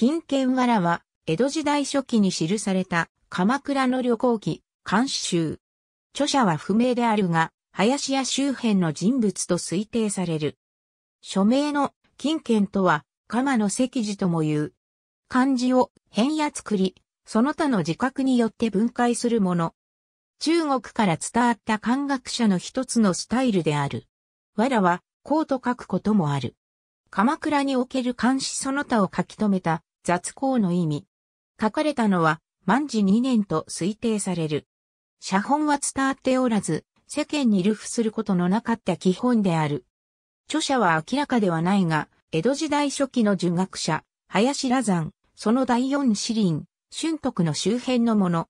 金券わらは、江戸時代初期に記された、鎌倉の旅行記、監視集。著者は不明であるが、林家周辺の人物と推定される。署名の金券とは、鎌の石次とも言う。漢字を変や作り、その他の自覚によって分解するもの。中国から伝わった漢学者の一つのスタイルである。わらは、こうと書くこともある。鎌倉における漢詩その他を書き留めた雑行の意味。書かれたのは、万事2年と推定される。写本は伝わっておらず、世間に流布することのなかった基本である。著者は明らかではないが、江戸時代初期の儒学者、林羅山、その第四詩林、春徳の周辺のもの。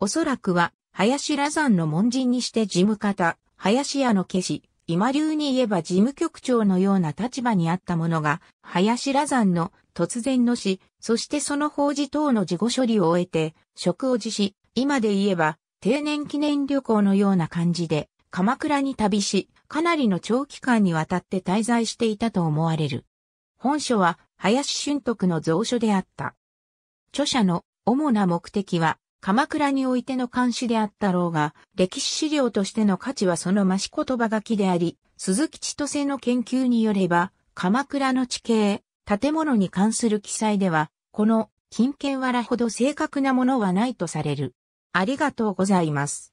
おそらくは、林羅山の門人にして事務方、林屋の家師、今流に言えば事務局長のような立場にあったものが、林羅山の突然の死、そしてその法事等の事後処理を終えて、職を辞し、今で言えば、定年記念旅行のような感じで、鎌倉に旅し、かなりの長期間にわたって滞在していたと思われる。本書は、林春徳の蔵書であった。著者の主な目的は、鎌倉においての監視であったろうが、歴史資料としての価値はその増し言葉書きであり、鈴木千歳の研究によれば、鎌倉の地形、建物に関する記載では、この金券わらほど正確なものはないとされる。ありがとうございます。